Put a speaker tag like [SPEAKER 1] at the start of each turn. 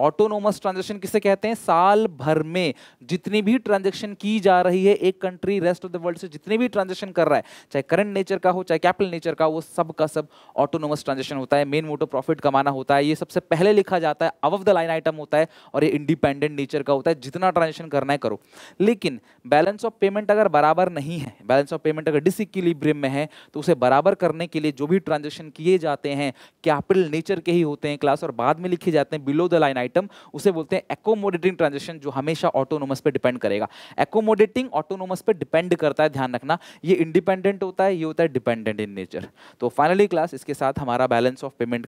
[SPEAKER 1] autonomous transaction किसे कहते हैं साल भर में जितनी भी ट्रांजेक्शन की जा रही है एक country rest of the world से जितने भी ट्रांजेक्शन कर रहा है चाहे करंट नेचर का हो चाहे कैपिटल नेचर का वो सब का सब ऑटोनोमस ट्रांजेक्शन होता है मेन मोटो प्रॉफिट कमाना होता है ये सबसे पहले लिखा जाता है अव ऑफ द लाइन आइटम होता है और ये इंडिपेंडेंट नेचर का होता है जितना ट्रांजेक्शन करना है करो लेकिन बैलेंस ऑफ पेमेंट अगर बराबर नहीं है बैलेंस ऑफ पेमेंट अगर डिसिक्विलिब्रियम में है तो उसे बराबर करने के लिए जो भी ट्रांजेक्शन किए जाते हैं कैपिटल नेचर के ही होते हैं क्लास और बाद में लिखे जाते हैं बिलो द लाइन आइटम उसे बोलते हैं एकोमोडेटिंग ट्रांजेक्शन जो हमेशा ऑटोनोमस पे डिपेंड करेगा एकोमोडेटिंग ऑटोनोमस पे डिपेंड करता है ध्यान रखना ये इंडिपेंडेंट होता है ये होता है डिपेंडेंट इन नेचर तो फाइनली क्लास इसके साथ हमारा बैलेंस ऑफ पेमेंट